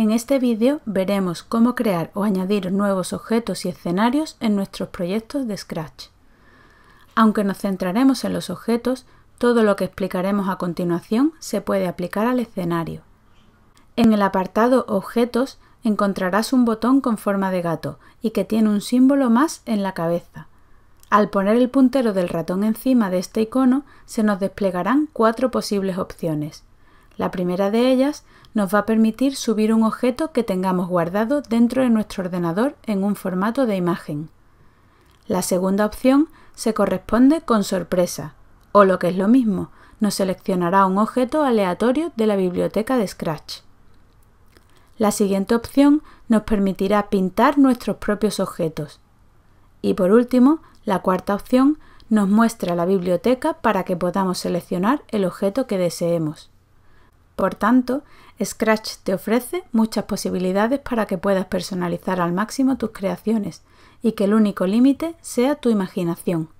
En este vídeo veremos cómo crear o añadir nuevos objetos y escenarios en nuestros proyectos de Scratch. Aunque nos centraremos en los objetos, todo lo que explicaremos a continuación se puede aplicar al escenario. En el apartado Objetos encontrarás un botón con forma de gato y que tiene un símbolo más en la cabeza. Al poner el puntero del ratón encima de este icono se nos desplegarán cuatro posibles opciones. La primera de ellas nos va a permitir subir un objeto que tengamos guardado dentro de nuestro ordenador en un formato de imagen. La segunda opción se corresponde con sorpresa, o lo que es lo mismo, nos seleccionará un objeto aleatorio de la biblioteca de Scratch. La siguiente opción nos permitirá pintar nuestros propios objetos. Y por último, la cuarta opción nos muestra la biblioteca para que podamos seleccionar el objeto que deseemos. Por tanto, Scratch te ofrece muchas posibilidades para que puedas personalizar al máximo tus creaciones y que el único límite sea tu imaginación.